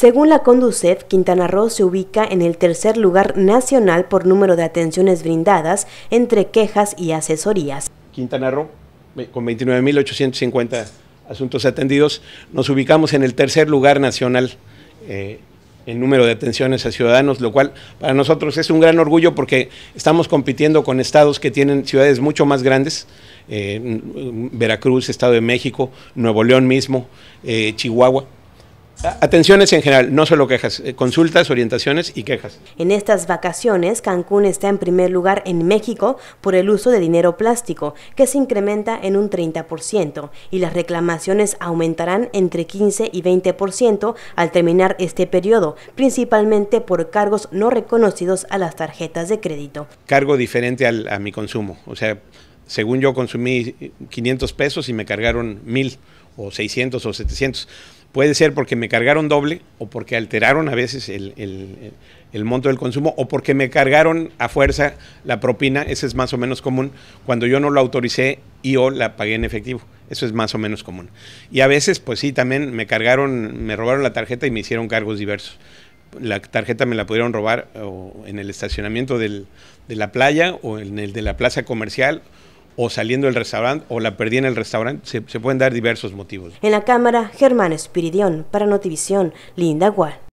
Según la Conducef, Quintana Roo se ubica en el tercer lugar nacional por número de atenciones brindadas entre quejas y asesorías. Quintana Roo, con 29.850 asuntos atendidos, nos ubicamos en el tercer lugar nacional eh, en número de atenciones a ciudadanos, lo cual para nosotros es un gran orgullo porque estamos compitiendo con estados que tienen ciudades mucho más grandes, eh, Veracruz, Estado de México, Nuevo León mismo, eh, Chihuahua. Atenciones en general, no solo quejas, eh, consultas, orientaciones y quejas. En estas vacaciones, Cancún está en primer lugar en México por el uso de dinero plástico, que se incrementa en un 30%, y las reclamaciones aumentarán entre 15 y 20% al terminar este periodo, principalmente por cargos no reconocidos a las tarjetas de crédito. Cargo diferente a mi consumo, o sea, según yo consumí 500 pesos y me cargaron 1000 o 600 o 700. Puede ser porque me cargaron doble o porque alteraron a veces el, monto del consumo o porque me cargaron a fuerza la propina. eso es más o menos común cuando yo no lo autoricé y o la pagué en efectivo. Eso es más o menos común. Y a veces, pues sí, también me cargaron, me robaron la tarjeta y me hicieron cargos diversos. La tarjeta me la pudieron robar en el estacionamiento de la playa o en el de la plaza comercial o saliendo del restaurante o la perdí en el restaurante, se, pueden dar diversos motivos. En la cámara, Germán Espiridión, para Notivisión, Linda Gual.